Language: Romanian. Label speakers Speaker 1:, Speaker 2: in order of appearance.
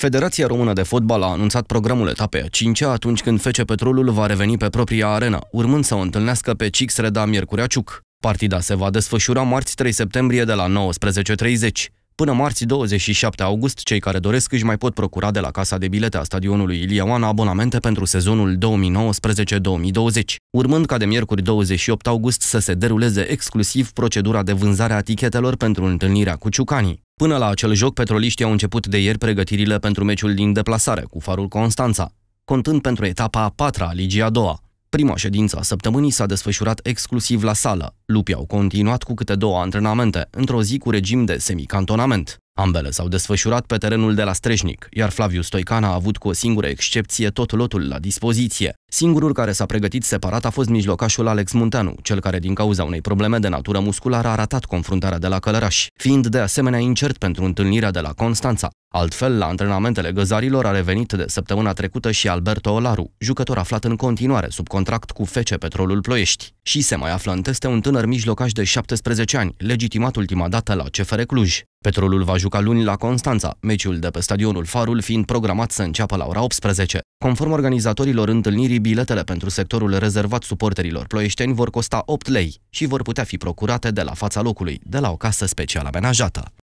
Speaker 1: Federația Română de Fotbal a anunțat programul etapei a 5 -a atunci când FC Petrolul va reveni pe propria arena, urmând să o întâlnească pe Cix Reda Miercurea Ciuc. Partida se va desfășura marți 3 septembrie de la 19.30. Până marți 27 august, cei care doresc își mai pot procura de la casa de bilete a stadionului Ilia Oana abonamente pentru sezonul 2019-2020, urmând ca de miercuri 28 august să se deruleze exclusiv procedura de vânzare a tichetelor pentru întâlnirea cu Ciucanii. Până la acel joc, petroliștii au început de ieri pregătirile pentru meciul din deplasare cu Farul Constanța, contând pentru etapa a patra a Ligii a doua. Prima ședință a săptămânii s-a desfășurat exclusiv la sală. Lupii au continuat cu câte două antrenamente, într-o zi cu regim de semicantonament. Ambele s-au desfășurat pe terenul de la Streșnic, iar Flaviu Stoican a avut cu o singură excepție tot lotul la dispoziție. Singurul care s-a pregătit separat a fost mijlocașul Alex Munteanu, cel care din cauza unei probleme de natură musculară a ratat confruntarea de la Călăraș, fiind de asemenea incert pentru întâlnirea de la Constanța. Altfel, la antrenamentele găzarilor a revenit de săptămâna trecută și Alberto Olaru, jucător aflat în continuare sub contract cu FC Petrolul Ploiești. Și se mai află în teste un tânăr mijlocaș de 17 ani, legitimat ultima dată la CFR Cluj. Petrolul va juca luni la Constanța, meciul de pe stadionul Farul fiind programat să înceapă la ora 18. Conform organizatorilor întâlnirii, biletele pentru sectorul rezervat suporterilor ploieșteni vor costa 8 lei și vor putea fi procurate de la fața locului, de la o casă special amenajată.